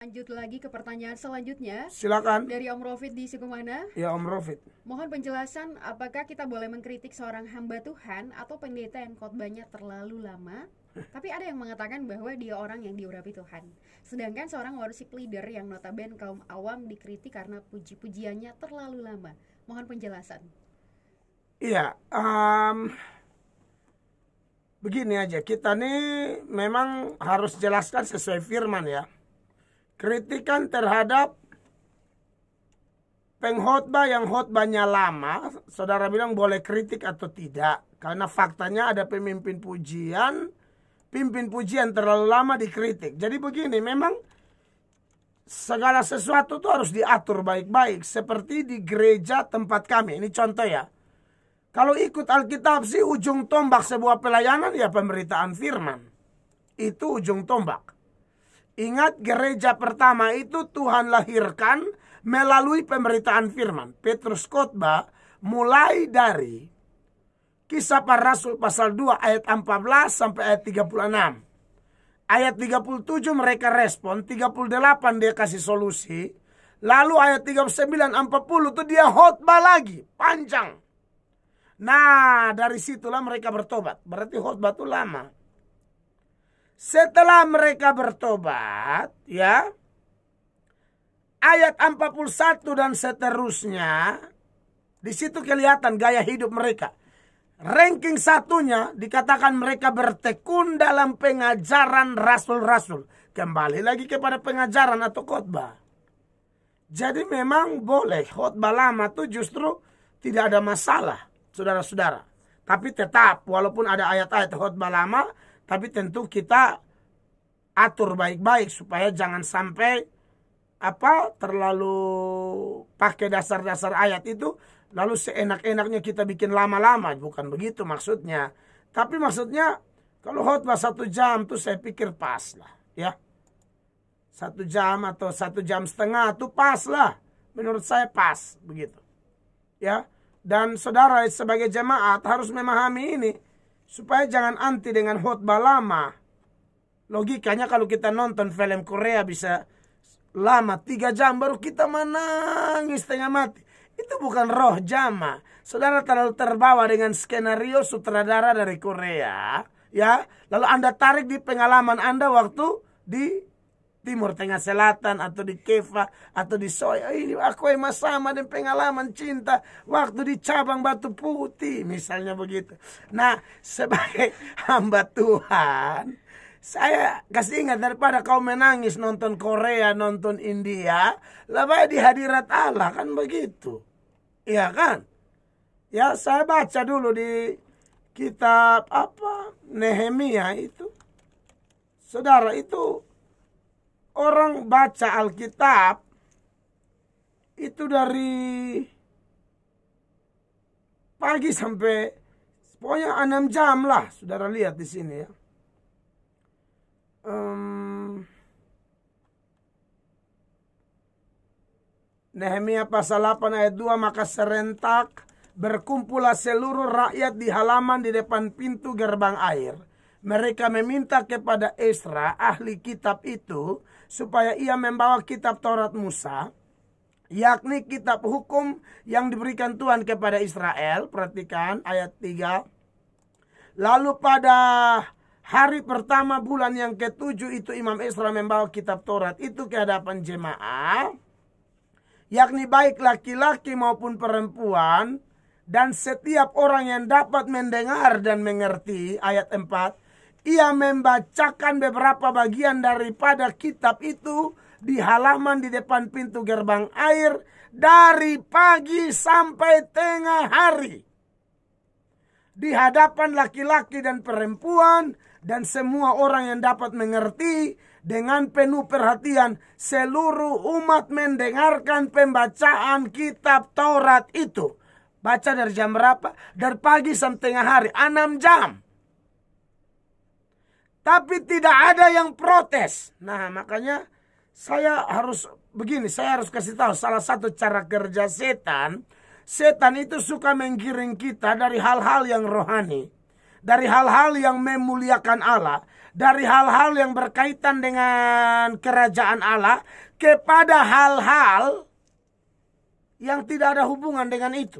Lanjut lagi ke pertanyaan selanjutnya. Silakan. Dari Om Rofit di Sikumana. Ya Om Rofit. Mohon penjelasan apakah kita boleh mengkritik seorang hamba Tuhan atau pendeta yang khotbahnya terlalu lama? Tapi ada yang mengatakan bahwa dia orang yang diurapi Tuhan. Sedangkan seorang worship leader yang notaben kaum awam dikritik karena puji-pujiannya terlalu lama. Mohon penjelasan. Iya, um, begini aja kita nih memang harus jelaskan sesuai firman ya kritikan terhadap pengkhotbah yang khotbahnya lama, saudara bilang boleh kritik atau tidak. Karena faktanya ada pemimpin pujian, pimpin pujian terlalu lama dikritik. Jadi begini, memang segala sesuatu itu harus diatur baik-baik. Seperti di gereja tempat kami, ini contoh ya. Kalau ikut Alkitab sih ujung tombak sebuah pelayanan ya pemberitaan firman. Itu ujung tombak. Ingat gereja pertama itu Tuhan lahirkan melalui pemberitaan firman. Petrus khotbah mulai dari kisah para rasul pasal 2 ayat 14 sampai ayat 36. Ayat 37 mereka respon, 38 dia kasih solusi. Lalu ayat 39, 40 itu dia khotbah lagi, panjang. Nah dari situlah mereka bertobat. Berarti khotbah itu lama setelah mereka bertobat, ya. Ayat 41 dan seterusnya di situ kelihatan gaya hidup mereka. Ranking satunya dikatakan mereka bertekun dalam pengajaran rasul-rasul. Kembali lagi kepada pengajaran atau khotbah. Jadi memang boleh khotbah lama itu justru tidak ada masalah, saudara-saudara. Tapi tetap walaupun ada ayat-ayat khotbah lama, tapi tentu kita atur baik-baik supaya jangan sampai apa terlalu pakai dasar-dasar ayat itu lalu seenak-enaknya kita bikin lama-lama bukan begitu maksudnya tapi maksudnya kalau khutbah satu jam tuh saya pikir pas lah ya satu jam atau satu jam setengah tuh pas lah menurut saya pas begitu ya dan saudara sebagai jemaat harus memahami ini supaya jangan anti dengan khotbah lama. Logikanya kalau kita nonton film Korea bisa lama tiga jam baru kita menangis setengah mati. Itu bukan roh jama. Saudara terlalu terbawa dengan skenario sutradara dari Korea, ya. Lalu Anda tarik di pengalaman Anda waktu di Timur Tengah Selatan atau di Kefa atau di Soya ini aku yang sama dengan pengalaman cinta waktu di cabang Batu Putih misalnya begitu. Nah sebagai hamba Tuhan saya kasih ingat daripada kau menangis nonton Korea nonton India lebih di hadirat Allah kan begitu. Iya kan? Ya saya baca dulu di kitab apa Nehemia itu. Saudara itu orang baca Alkitab itu dari pagi sampai pokoknya enam jam lah saudara lihat di sini ya um, Nehemia pasal 8 ayat 2 maka serentak berkumpullah seluruh rakyat di halaman di depan pintu gerbang air mereka meminta kepada Esra ahli kitab itu supaya ia membawa kitab Taurat Musa yakni kitab hukum yang diberikan Tuhan kepada Israel perhatikan ayat 3 lalu pada hari pertama bulan yang ketujuh itu Imam Isra membawa kitab Taurat itu ke hadapan jemaah yakni baik laki-laki maupun perempuan dan setiap orang yang dapat mendengar dan mengerti ayat 4 ia membacakan beberapa bagian daripada kitab itu di halaman di depan pintu gerbang air dari pagi sampai tengah hari. Di hadapan laki-laki dan perempuan dan semua orang yang dapat mengerti dengan penuh perhatian seluruh umat mendengarkan pembacaan kitab Taurat itu. Baca dari jam berapa? Dari pagi sampai tengah hari, 6 jam tapi tidak ada yang protes. Nah, makanya saya harus begini, saya harus kasih tahu salah satu cara kerja setan, setan itu suka menggiring kita dari hal-hal yang rohani, dari hal-hal yang memuliakan Allah, dari hal-hal yang berkaitan dengan kerajaan Allah kepada hal-hal yang tidak ada hubungan dengan itu.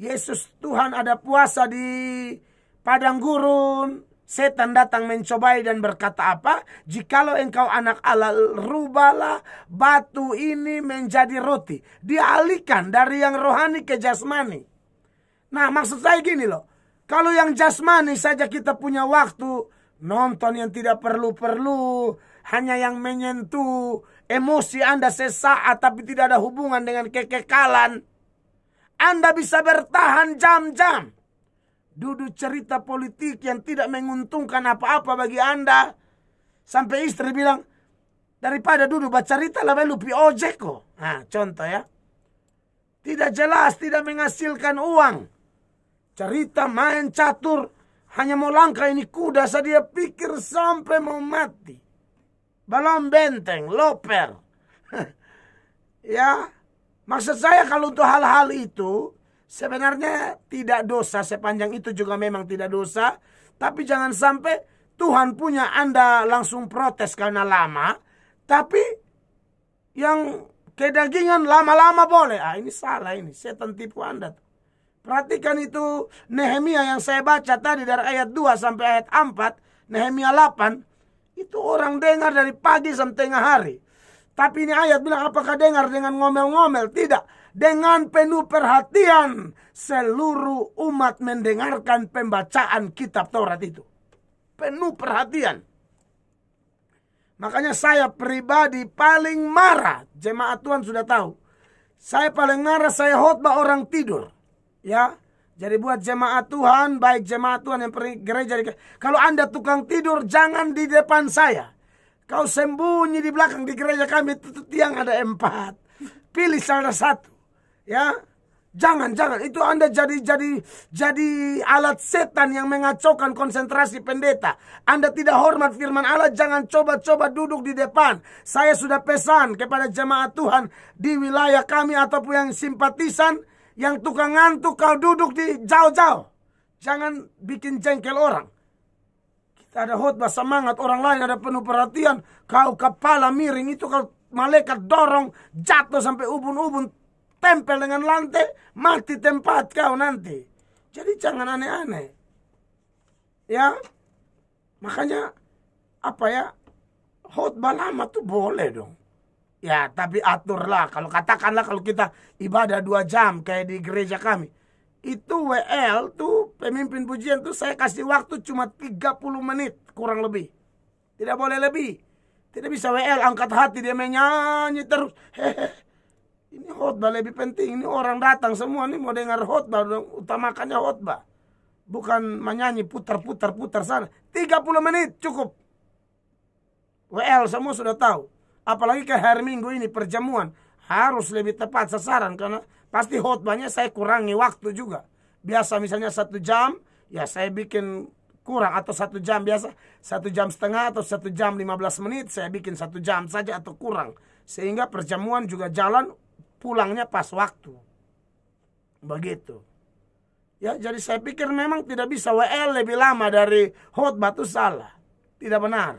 Yesus Tuhan ada puasa di padang gurun, Setan datang mencobai dan berkata apa? Jikalau engkau anak Allah, rubalah batu ini menjadi roti. Dialihkan dari yang rohani ke jasmani. Nah maksud saya gini loh. Kalau yang jasmani saja kita punya waktu. Nonton yang tidak perlu-perlu. Hanya yang menyentuh. Emosi Anda sesaat tapi tidak ada hubungan dengan kekekalan. Anda bisa bertahan jam-jam. Duduk cerita politik yang tidak menguntungkan apa-apa bagi Anda. Sampai istri bilang, daripada duduk cerita lebih ojek kok. Nah, contoh ya. Tidak jelas, tidak menghasilkan uang. Cerita main catur, hanya mau langkah ini kuda, saja dia pikir sampai mau mati. balon benteng, loper. ya, maksud saya kalau untuk hal-hal itu, Sebenarnya tidak dosa sepanjang itu juga memang tidak dosa. Tapi jangan sampai Tuhan punya Anda langsung protes karena lama. Tapi yang kedagingan lama-lama boleh. Ah ini salah ini. Setan tipu Anda. Perhatikan itu Nehemia yang saya baca tadi dari ayat 2 sampai ayat 4. Nehemia 8. Itu orang dengar dari pagi sampai tengah hari. Tapi ini ayat bilang apakah dengar dengan ngomel-ngomel? Tidak dengan penuh perhatian seluruh umat mendengarkan pembacaan kitab Taurat itu. Penuh perhatian. Makanya saya pribadi paling marah, jemaat Tuhan sudah tahu. Saya paling marah saya khotbah orang tidur. Ya. Jadi buat jemaat Tuhan, baik jemaat Tuhan yang pergi gereja. Kalau Anda tukang tidur, jangan di depan saya. Kau sembunyi di belakang di gereja kami, tiang ada empat. Pilih salah satu. Ya, Jangan, jangan. Itu Anda jadi jadi jadi alat setan yang mengacaukan konsentrasi pendeta. Anda tidak hormat firman Allah, jangan coba-coba duduk di depan. Saya sudah pesan kepada jemaat Tuhan di wilayah kami ataupun yang simpatisan, yang tukang ngantuk kau duduk di jauh-jauh. Jangan bikin jengkel orang. Kita ada khutbah semangat, orang lain ada penuh perhatian. Kau kepala miring itu kalau malaikat dorong jatuh sampai ubun-ubun tempel dengan lantai, mati tempat kau nanti. Jadi jangan aneh-aneh. Ya. Makanya apa ya? Khotbah lama tuh boleh dong. Ya, tapi aturlah. Kalau katakanlah kalau kita ibadah dua jam kayak di gereja kami. Itu WL tuh pemimpin pujian tuh saya kasih waktu cuma 30 menit kurang lebih. Tidak boleh lebih. Tidak bisa WL angkat hati dia menyanyi terus. Hehehe ini khotbah lebih penting. Ini orang datang semua nih mau dengar khotbah, utamakannya khotbah. Bukan menyanyi putar-putar-putar sana. 30 menit cukup. WL semua sudah tahu. Apalagi ke hari Minggu ini perjamuan harus lebih tepat sasaran karena pasti khotbahnya saya kurangi waktu juga. Biasa misalnya satu jam, ya saya bikin kurang atau satu jam biasa satu jam setengah atau satu jam 15 menit saya bikin satu jam saja atau kurang sehingga perjamuan juga jalan pulangnya pas waktu. Begitu. Ya, jadi saya pikir memang tidak bisa WL lebih lama dari khutbah itu salah. Tidak benar.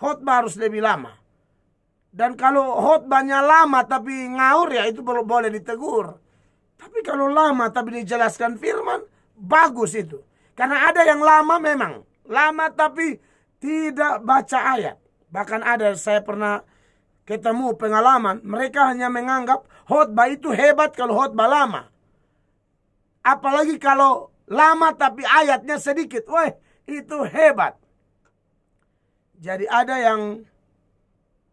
Khutbah harus lebih lama. Dan kalau khutbahnya lama tapi ngaur ya itu belum boleh ditegur. Tapi kalau lama tapi dijelaskan firman, bagus itu. Karena ada yang lama memang. Lama tapi tidak baca ayat. Bahkan ada saya pernah ketemu pengalaman, mereka hanya menganggap khotbah itu hebat kalau khotbah lama. Apalagi kalau lama tapi ayatnya sedikit, wah itu hebat. Jadi ada yang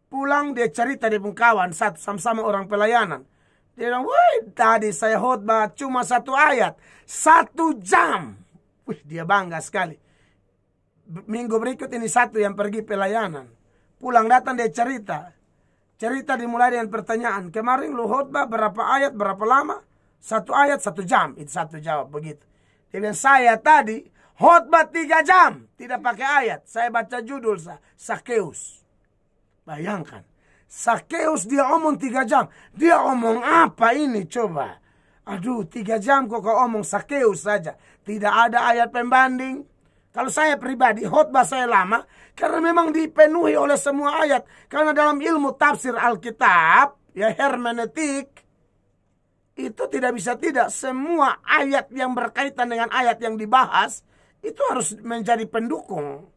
pulang dia cerita di kawan satu sama-sama orang pelayanan. Dia bilang, wah tadi saya khotbah cuma satu ayat, satu jam. Wih, dia bangga sekali. Minggu berikut ini satu yang pergi pelayanan. Pulang datang dia cerita, cerita dimulai dengan pertanyaan. Kemarin lu khutbah berapa ayat, berapa lama? Satu ayat, satu jam. Itu satu jawab begitu. Dia saya tadi khutbah tiga jam. Tidak pakai ayat. Saya baca judul, Sakeus. Bayangkan. Sakeus dia omong tiga jam. Dia omong apa ini coba? Aduh, tiga jam kok kau omong Sakeus saja. Tidak ada ayat pembanding. Kalau saya pribadi, khutbah saya lama karena memang dipenuhi oleh semua ayat. Karena dalam ilmu tafsir Alkitab, ya hermeneutik, itu tidak bisa tidak semua ayat yang berkaitan dengan ayat yang dibahas itu harus menjadi pendukung.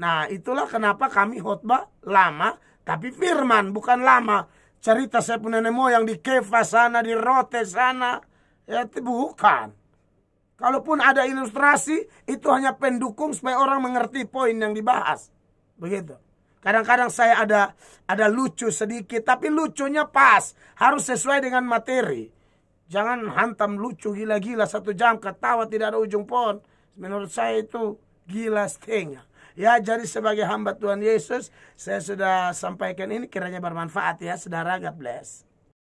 Nah, itulah kenapa kami khutbah lama tapi firman bukan lama. Cerita saya punya nenek moyang di Kefa sana, di Rote sana, ya itu bukan. Kalaupun ada ilustrasi, itu hanya pendukung supaya orang mengerti poin yang dibahas. Begitu. Kadang-kadang saya ada ada lucu sedikit, tapi lucunya pas. Harus sesuai dengan materi. Jangan hantam lucu gila-gila satu jam, ketawa tidak ada ujung pohon. Menurut saya itu gila setengah. Ya, jadi sebagai hamba Tuhan Yesus, saya sudah sampaikan ini kiranya bermanfaat ya, saudara. God bless.